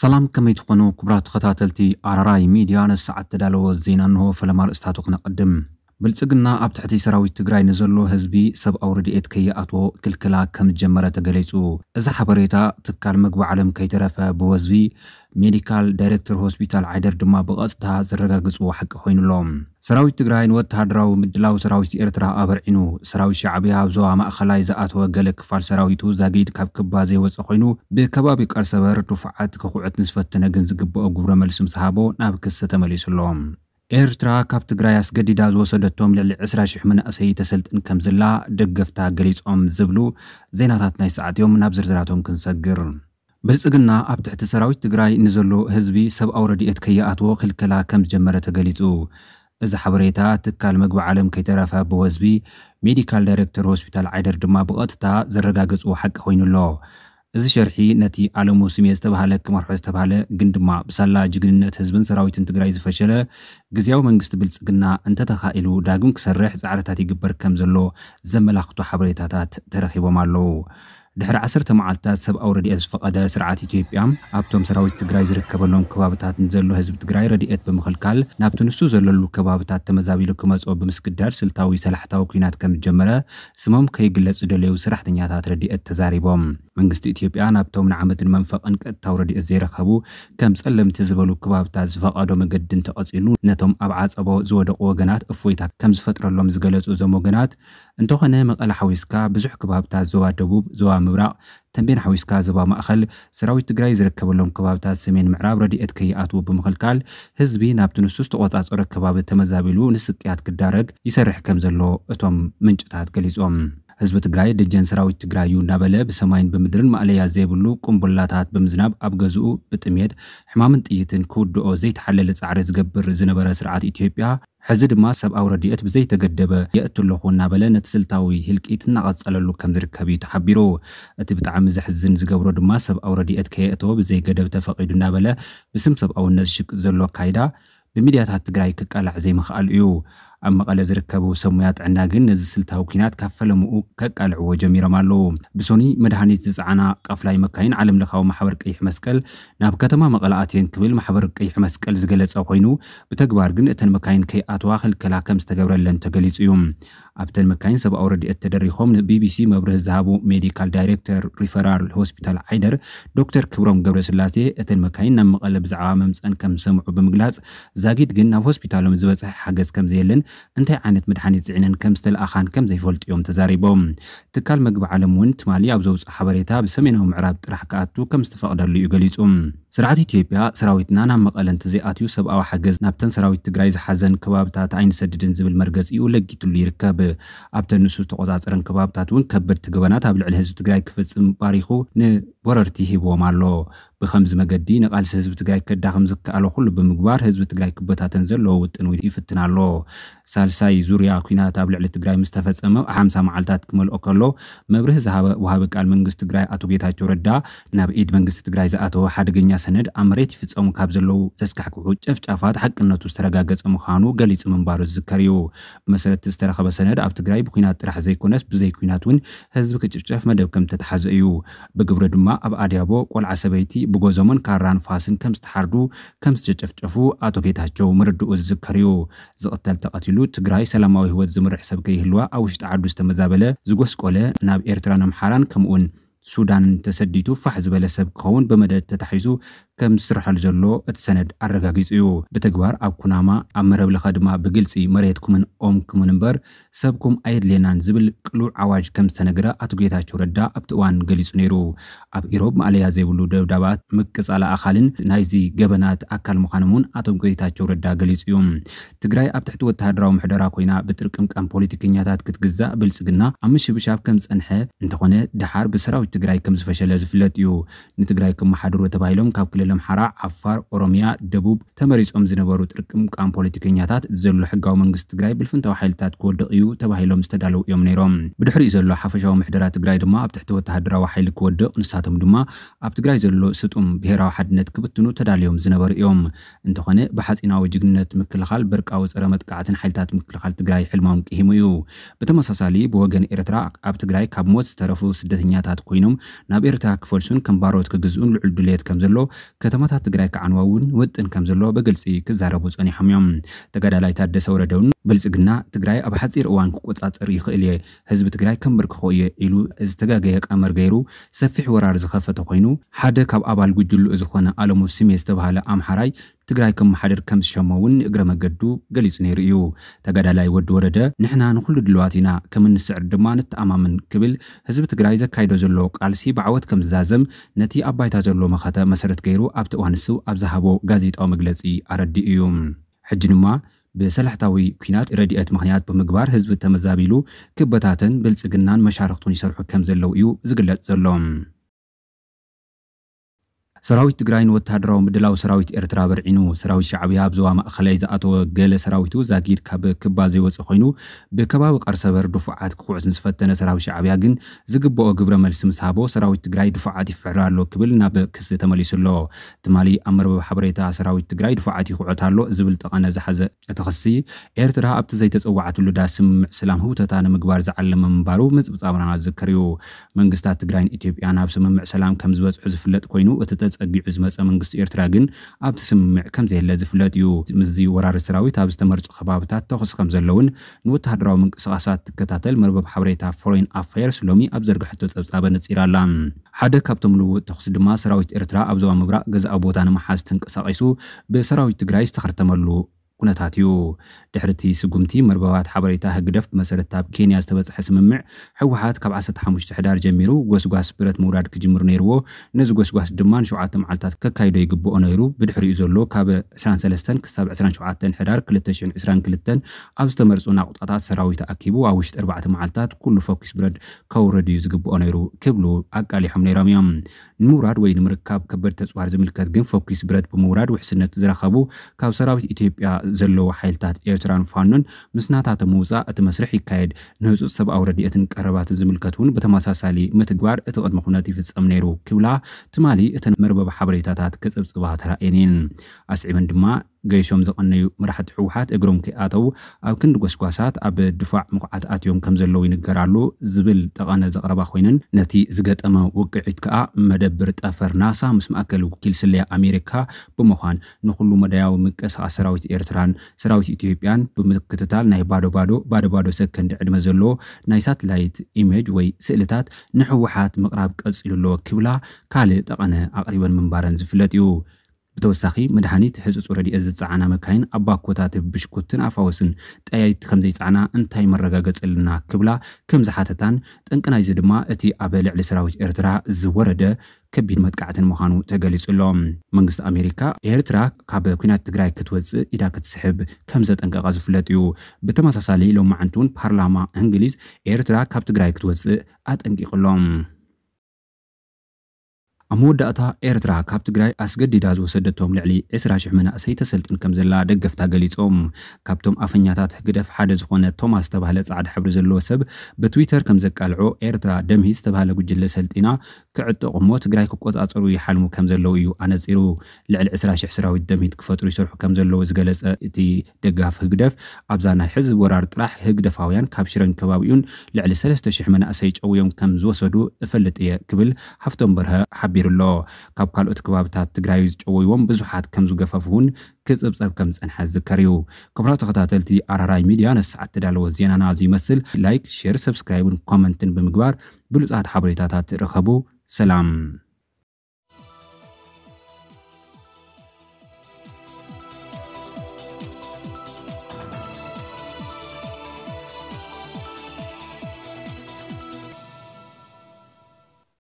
ሰላም ከመይ ትኾኑ ክቡራት ተኸታተልቲ ኣራራይ ሚድያ ንሰዓት ተዳለወ ዜና እንሆ ፈለማ ርእስታቱ ክነቐድም ብልጽግና ኣብ ትሕቲ ሰራዊት ትግራይ ንዘሎ ህዝቢ ሰብኣዊ ረድኤት ከየኣትዎ ክልክላ ከም ዝጀመረ ተገሊጹ እዚ ሓበሬታ ትካል ምግቢ ዓለም ከይተረፈ ብወዝቢ ሜዲካል ዳይረክተር ሆስፒታል ዓይደር ድማ ብቐጥታ ዘረጋግፅዎ ሓቂ ኮይኑሎም ሰራዊት ትግራይ ንወተሃደራዊ ምድላው ሰራዊት ኤርትራ ኣበርዒኑ ሰራዊት ሻዕብያ ኣብ ዞባ ማእኸላይ ዝኣተወ ገለ ክፋል ሰራዊቱ ዛጊድ ካብ ክባ ዘይወፀ ኮይኑ ብከባቢ ቀርሰበር ድፉዓት ክኩዕት ንዝፈተነ ግን ዝግብኦ ግብረ መልሲ ምስ ሃቦ ናብ ክሲ ተመሊሱሎም ኤርትራ ካብ ትግራይ ኣስገዲዳ ዝወሰደቶም ልዕሊ 20,000 መናእሰይ ተሰልጥን ከም ዘላ ደገፍታ ገሊፆም ዝብሉ ዜናታት ናይ ሰዓት እዮም ናብ ዝርዝራቶም ክንሰግር ብልፅግና ኣብ ትሕቲ ሰራዊት ትግራይ ንዘሎ ህዝቢ ሰብኣዊ ረድኤት ከየኣትዎ ክልከላ ከም ዝጀመረ ተገሊጹ እዚ ሓበሬታ ትካል መግቢ ዓለም ከይተረፈ ብወዝቢ ሜዲካል ዳይረክተር ሆስፒታል ዓይደር ድማ ብቐጥታ ዘረጋገፁ ሓቂ ኮይኑ ኣሎ እዚ ሸርሒ ነቲ ኣለሙ ስሜ ዝተባሃለ ክመርሖ ዝተባሃለ ግን ድማ ብሳላ ጅግንነት ህዝብን ሰራዊትን ትግራይ ዝፈሸለ ግዜያዊ መንግስቲ ብልፅግና እንተተኻኢሉ ዳግም ክሰርሕ ፃዕርታት ይግበር ከም ዘሎ ዘመላኽቱ ሓበሬታታት ተረኺቦም ኣለው ድሕሪ 10 መዓልትታት ሰብኣዊ ረድኤት ዝፈቐደ ስርዓት ኢትዮጵያ ኣብቶም ሰራዊት ትግራይ ዝርከበሎም ከባብታት ንዘሎ ህዝቢ ትግራይ ረድኤት ብምኽልካል ናብቲ ንሱ ዘለሉ ከባብታት ተመዛቢሉ ክመፅኦ ብምስግዳድ ስልታዊ ሰላሕታዊ ኩናት ከም ዝጀመረ ስሞም ከይግለጽ ዝደለዩ ሰራሕተኛታት ረድኤት ተዛሪቦም መንግስቲ ኢትዮጵያ ናብቶም ንዓመትን መንፈቕን ቀጥታዊ ረድኤት ዘይረኸቡ ከም ጸለምቲ ዝበሉ ከባብታት ዝፈቐዶ መገድን ተቐጺሉ ነቶም ኣብ ዓጸቦ ዝወደቑ ወገናት እፎይታት ከም ዝፈጥረሎም ዝገለጹ እዞም ወገናት እንተኾነ መቐለ ሓዊስካ ብዙሕ ከባብታት ዞባ ደቡብ ዞባ ምብራቕ ተንቤን ሓዊስካ ዞባ ማእኸል ሰራዊት ትግራይ ዝርከበሎም ከባብታት ሰሜን ምዕራብ ረድኤት ከይኣትዉ ብምኽልካል ህዝቢ ናብቲ ንሱ ዝተቖጻጸረ ከባቢ ተመዛቢሉ ንስቅያት ክዳረግ ይሰርሕ ከም ዘሎ እቶም ምንጭታት ገሊጾም ህዝብ ትግራይ ደጀን ሰራዊት ትግራይ እዩ እናበለ ብሰማይን ብምድርን ማእለያ ዘይብሉ ቁምቡላታት ብምዝናብ ኣብ ገዝኡ ብጥሜት ሕማምን ጥይትን ክውድኦ ዘይተሓለለ ፃዕሪ ዝገብር ዝነበረ ስርዓት ኢትዮጵያ ሕዚ ድማ ሰብኣዊ ረድኤት ብዘይተገደበ የእት ኣለኹ እናበለ ነቲ ስልታዊ ህልቂት እናቐፀለሉ ከም ዝርከብ እዩ ተሓቢሩ እቲ ብጣዕሚ ዘሕዝን ዝገብሮ ድማ ሰብኣዊ ረድኤት ከየእቶ ብዘይገደብ ተፈቒዱ እናበለ ብስም ሰብኣውነት ዝሽቅ ዘሎ ኣካይዳ ብሚድያታት ትግራይ ክቃላዕ ዘይምኽኣል እዩ ኣብ መቐለ ዝርከቡ ሰብ ሙያ ጥዕና ግን ነዚ ስልታዊ ኩናት ካብ ፈለምኡ ከቃልዕዎ ጀሚሮም ኣለዉ ብሶኒ መድሃኒት ዝፀዓና ቀፍላይ መካይን ዓለም ለካዊ ማሕበር ቀይሕ መስቀል ናብ ከተማ መቐለ ኣትየን ክብል ማሕበር ቀይሕ መስቀል ዝገለፀ ኮይኑ ብተግባር ግን እተን መካይን ከይኣትዋ ክልከላ ከም ዝተገብረለን ተገሊጹ እዩ ኣብተን መካይን ሰብኣዊ ረድኤት ተደሪኾም ንቢቢሲ መብርህ ዝሃቡ ሜዲካል ዳይረክተር ሪፈራል ሆስፒታል ዓይደር ዶክተር ክብሮም ገብረ ስላሴ እተን መካይን ናብ መቐለ ብዛዕባ መምፀን ከም ዝሰምዑ ብምግላፅ ዛጊድ ግን ናብ ሆስፒታሎም ዝበፅሐ ሓገዝ ከም ዘየለን እንታይ ዓይነት መድሓኒት ዝዕንን ከም ዝተለኣኻን ከም ዘይፈልጡ እዮም ተዛሪቦም ትካል መግቢ ዓለም እውን ትማሊ ኣብ ዘውፅእ ሓበሬታ ብሰሜናዊ ምዕራብ ጥራሕ ክኣቱ ከም ዝተፈቕደሉ እዩ ገሊጹ ስርዓት ኢትዮጵያ ሰራዊትና ናብ መቐለ እንተዘይኣትዩ ሰብኣዊ ሓገዝ ናብተን ሰራዊት ትግራይ ዝሓዘን ከባብታት ኣይንሰድድን ዝብል መርገፂኡ ለጊትሉ ይርከብ ኣብተን ንሱ ዝተቆፃፀረን ከባብታት እውን ከበድቲ ገበናት ኣብ ልዕሊ ህዝቢ ትግራይ ክፍፅም ባሪኹ ንወረርቲ ሂብዎም ኣሎ ብከምዚ መገዲ ንቃልሲ ህዝቢ ትግራይ ከዳ ዝከኣሎ ኩሉ ብምግባር ህዝቢ ትግራይ ክበታተን ዘለዎ ውጥን ይፍትን ኣሎ ሳልሳይ ዙርያ ኩናት ኣብ ልዕሊ ትግራይ ምስ ተፈፀመ ሓምሳ መዓልታት ክመልኦ ከሎ መብርህ ዝሃበ ውሃቢ ቃል መንግስቲ ትግራይ ኣቶ ጌታቸው ረዳ ናብ ኢድ መንግስቲ ትግራይ ዝኣተወ ሓደገኛ ሰነድ ኣብ መሬት ይፍፀሙ ካብ ዘለው ዘስካሕክሑ ጨፍጫፋት ሓቅነቱ ዝተረጋገፀ ምዃኑ ገሊፂ ምንባሩ ዝዝከር እዩ ብመሰረቲ ዝተረኸበ ሰነድ ኣብ ትግራይ ብኩናት ጥራሕ ዘይኮነስ ብዘይ ኩናት እውን ህዝቢ ክጭፍጨፍ መደብ ከም ተተሓዘ እዩ ብግብሪ ድማ ኣብ ኣድያቦ ቆልዓ ሰበይቲ ብጎዞምን ካራን ፋስን ከም ዝተሓርዱ ከም ዝተጨፍጨፉ ኣቶ ጌታቸው ምርድኡ ዝዝከርዩ ዝቕተል ተቐቲሉ ትግራይ ሰላማዊ ህይወት ዝምርሕ ሰብ ከይህልዋ ኣብ ውሽጢ ዓዱ ዝተመዛበለ ዝጎስቆለ ናብ ኤርትራን ኣምሓራን ከምኡውን ሱዳንን ተሰዲቱ ፋሕ ዝበለ ሰብ ክኸውን ብመደድ ተታሒዙ ከም ዝስርሐሉ ዘሎ እቲ ሰነድ ኣረጋጊጹ እዩ ብተግባር ኣብ ኩናማ ኣብ መረብ ለኻ ድማ ብግልፂ መሬትኩምን ኦምኩምን እምበር ሰብኩም ኣየድልየናን ዝብል ቅሉዕ ዓዋጅ ከም ዝተነግረ ኣቶ ጌታቸው ረዳ ኣብቲ እዋን ገሊጹ ነይሩ ኣብ ኢሮብ ማእለያ ዘይብሉ ደብዳባት ምቅፃላ ኣካልን ናይዚ ገበናት ኣካል ምዃኖም እውን ኣቶ ጌታቸው ረዳ ገሊጹ እዩ ትግራይ ኣብ ትሕቲ ወተሃደራዊ ምሕደራ ኮይና ብጥርቅምቃም ፖለቲከኛታት ክትግዛእ ብልፅግና ኣብ ምሽብሻብ ከም ዝፀንሐ እንተኾነ ድሓር ብሰራዊት ትግራይ ከም ዝፈሸለ ዝፍለጥ እዩ ንትግራይ ክመሓድሮ ተባሂሎም ካብ ክልል ክልል ኣምሓራ፣ ዓፋር፣ ኦሮምያ፣ ደቡብ ተመሪፆም ዝነበሩ ጥርቅምቃም ፖለቲከኛታት ዘሎ ሕጋዊ መንግስቲ ትግራይ ብልፍንታዊ ሓይልታት ክወድቕ እዩ ተባሂሎም ዝተዳለው እዮም ነይሮም ብድሕሪኡ ዘሎ ሓፈሻዊ ምሕደራ ትግራይ ድማ ኣብ ትሕቲ ወተሃደራዊ ሓይሊ ክወድቕ ንሳቶም ድማ ኣብ ትግራይ ዘሎ ስጡም ብሄራዊ ሓድነት ክብትኑ ተዳልዮም ዝነበሩ እዮም እንተኾነ ብሓፂናዊ ጅግንነት ምክልኻል በርቃዊ ፀረ መጥቃዕትን ሓይልታት ምክልኻል ትግራይ ሕልሞም ቅሂሙ እዩ ብተመሳሳሊ ብወገን ኤርትራ ኣብ ትግራይ ካብ ሞት ዝተረፉ ስደተኛታት ኮይኖም ናብ ኤርትራ ክፈልሱን ከም ባሮት ክግዝኡን ልዑል ድሌት ከም ዘሎ ከተማታት ትግራይ ከዓንዋ እውን ውጥን ከም ዘሎ ብግልፂ ክዛረቡ ፀኒሖም እዮም ተጋዳላይ ታደሰ ወረደውን ብልፅግና ትግራይ ኣብ ሓፂር እዋን ክቆፃፀር ይኽእል እየ ህዝቢ ትግራይ ከንበርክኾ እየ ኢሉ ዝተጋገየ ቃመር ገይሩ ሰፊሕ ወራር ዝኸፈተ ኮይኑ ሓደ ካብ ኣባል ጉጅሉ ዝኾነ ኣለሙ ስሜ ዝተባሃለ ኣምሓራይ ትግራይ ክመሓደር ከም ዝሸሞ እውን እግረ መገዱ ገሊፁ ነይሩ እዩ ተጋዳላይ ወዲ ወረደ ንሕና ንኩሉ ድልዋት ኢና ከም እንስዕር ድማ ንተኣማምን ክብል ህዝቢ ትግራይ ዘካይዶ ዘሎ ቃልሲ ብዓወት ከም ዝዛዘም ነቲ ኣባይታ ዘሎ መኸተ መሰረት ገይሩ ኣብቲ እዋንሱ ኣብ ዝሃቦ ጋዜጣዊ መግለፂ ኣረዲ እዩ ሕጂ ድማ ብሰላሕታዊ ኩናት ረድኤት ምክንያት ብምግባር ህዝቢ ተመዛቢሉ ክበታትን ብልፅግናን መሻርክቱን ይሰርሑ ከም ዘለው እዩ ዝግለጽ ዘሎ ሰራዊት ትግራይን ወታደራዊ ምድላው ሰራዊት ኤርትራ በርዒኑ ሰራዊት ሻዕብያ ኣብ ዞባ ማእኸላይ ዝኣተወ ገለ ሰራዊቱ ዛጊድ ካብ ክባ ዘይወፅ ኮይኑ ብከባቢ ቀርሰበር ድፉዓት ክኩዕስ ንዝፈተነ ሰራዊት ሻዕብያ ግን ዝግብኦ ግብረ መልሲ ምስ ሃቦ ሰራዊት ትግራይ ድፉዓት ይፍዕር ኣሎ ክብል ናብ ክስ ተመሊሱ ኣሎ ትማሊ ኣብ መርበብ ሓበሬታ ሰራዊት ትግራይ ድፉዓት ይኩዕት ኣሎ ዝብል ጠቐነ ዝሓዘ እቲ ክሲ ኤርትራ ኣብቲ ዘይተፀዋዓትሉ ዳ ስምምዕ ሰላም ህውተታ ንምግባር ዝዓለመ ምንባሩ ምፅብፃብና ዝዝክር እዩ መንግስታት ትግራይን ኢትዮጵያ ናብ ስምምዕ ሰላም ከም ዝበፅሑ ዝፍለጥ ኮይኑ እቲ ፀጊዑ ዝመፀ መንግስቲ ኤርትራ ግን ኣብቲ ስምምዕ ከምዘየለ ዝፍለጥ እዩ ምዚ ወራሪ ሰራዊት ኣብ ዝተመርፁ ከባብታት ተኽስ ከም ዘለውን ንወተሃደራዊ ምንቅስቃሳት ትከታተል መርበብ ሓበሬታ ፎሬን ኣፋየርስ ሎሚ ኣብ ዘርግሕቶ ፀብጻበ ነፂራ ኣላ ሓደ ካብቶም ልውውጥ ተኽስ ድማ ሰራዊት ኤርትራ ኣብ ዞባ ምብራቅ ገዛእ ቦታ ንምሓዝ ትንቀሳቂሱ ብሰራዊት ትግራይ ዝተኸርተመሉ ኩነታት እዩ ድሕሪ እቲ ስጉምቲ መርበባት ሓበሬታ ህግደፍ ብመሰረት ኣብ ኬንያ ዝተበፅሐ ስምምዕ ሕወሓት ካብ 15 ሕዳር ጀሚሩ ጎስጓስ ብረት ምውዳድ ክጅምር ነይርዎ ነዚ ጎስጓስ ድማ ን7 ተ መዓልትታት ከካይዶ ይግብኦ ነይሩ ብድሕሪኡ ዘሎ ካብ 23 ክሳብ 27 ሕዳር 222 ኣብ ዝተመርፁ ናቁጣታት ሰራዊት ኣኪቡ ኣብ ውሽጢ 4 መዓልትታት ኩሉ ፎኪስ ብረድ ከውረድ እዩ ዝግብኦ ነይሩ ክብሉ ኣቃሊሖም ነይሮም እዮም ንምውራድ ወይ ንምርካብ ከበድ ተፅዋር ዝምልከት ግን ፎኪስ ብረት ብምውራድ ውሕስነት ዝረኸቡ ካብ ሰራዊት ኢትዮጵያ ዘለዎ ሓይልታት ኤርትራን ፋኖን ምስናታት ምውፃእ እቲ መስርሕ ይካየድ ንህፁፅ ሰብኣዊ ረድኤትን ቀረባት ዝምልከት እውን ብተመሳሳሊ ምትግባር እቲ ቅድሚ ኩነት ይፍፀም ነይሩ ክብላ ትማሊ እተን መርበብ ሓበሬታታት ክፅብፅባ ተራእየን እየን ኣስዒበን ድማ ገይሾም ዘቐነዩ መራሕቲ ሕወሓት እግሮም ከይኣተው ኣብ ክንዲ ጎስጓሳት ኣብ ድፋዕ ምኩዓት ኣትዮም ከም ዘለዉ ይንገራሉ ዝብል ጠቐነ ዘቕረባ ኮይነን ነቲ ዝገጠመ ውቅዒት ከዓ መደብር ጠፈር ናሳ ምስ ማእከል ውኪል ስለያ ኣሜሪካ ብምዃን ንኩሉ መዳያዊ ምቀሳቃ ሰራዊት ኤርትራን ሰራዊት ኢትዮጵያን ብምክትታል ናይ ባዶባዶ ባዶባዶ ሰከንዲ ዕድመ ዘለዎ ናይ ሳትላይት ኢሜጅ ወይ ስእልታት ንሕወሓት ምቕራብ ቀፂሉ ኣለዎ ክብላ ካልእ ጠቐነ ኣቕሪበን ምንባረን ዝፍለጥ እዩ ብተወሳኺ መድሓኒት ሕፅፁ ረድኤት ዝፀዓና መካይን ኣብ ባኮታት ብሽኩትን ኣፋወስን ጠያይቲ ከምዘይፀዓና እንታይ መረጋገፀልና ክብላ ከም ዝሓተታን ጠንቅናይዚ ድማ እቲ ኣብ ልዕሊ ሰራዊት ኤርትራ ዝወረደ ከቢድ መጥቃዕትን ምዃኑ ተገሊጹ ኣሎ መንግስቲ ኣሜሪካ ኤርትራ ካብ ኩናት ትግራይ ክትወፅእ ኢዳ ክትስሕብ ከም ዘጠንቀቐ ዝፍለጥ እዩ ብተመሳሳሊ ሎማዓንቲ እውን ፓርላማ እንግሊዝ ኤርትራ ካብ ትግራይ ክትወፅእ ኣጠንቂቕሎም ኣብ መወዳእታ ኤርትራ ካብ ትግራይ ኣስገዲዳ ዝወሰደቶም ልዕሊ 20,000 መናእሰይ ተሰልጥን ከም ዘላ ደገፍታ ገሊፆም ካብቶም ኣፈኛታት ግደፍ ሓደ ዝኾነ ቶማስ ዝተባሃለ ፃዕዳ ሕብሪ ዘለዎ ሰብ ብትዊተር ከም ዘቃልዖ ኤርትራ ደምሂ ዝተባሃለ ጉጅለ ሰልጢና ክዕጥቕ ሞ ትግራይ ክቆፃፀሩ ይሓልሙ ከም ዘለው እዩ ኣነፂሩ ልዕሊ 2ስራ 20,000 ስራዊት ደሚት ክፈጥሩ ይሰርሑ ከም ዘለው ዝገለፀ እቲ ደጋፍ ህግደፍ ኣብዛ ናይ ሕዚ ወራር ጥራሕ ህግደፋውያን ካብ ሽረን ከባቢኡን ልዕሊ 3ለስተ 3,000 መናእሰይ ጨውዮም ከም ዝወሰዱ እፈልጥ እየ ክብል ሃፍቶም በርሀ ሓቢሩ ኣሎ ካብ ካልኦት ከባብታት ትግራይ ዝጨወይዎም ብዙሓት ከም ዝገፈፍ እውን كسبسب كم سنح الزكريو كبرة تختاتلتي أراراي ميديا نسعت دالو زيانا نازي مسل لايك شير سبسكرايب ونكومنتن بمقبار بلوطات حبريتاتات رخبو سلام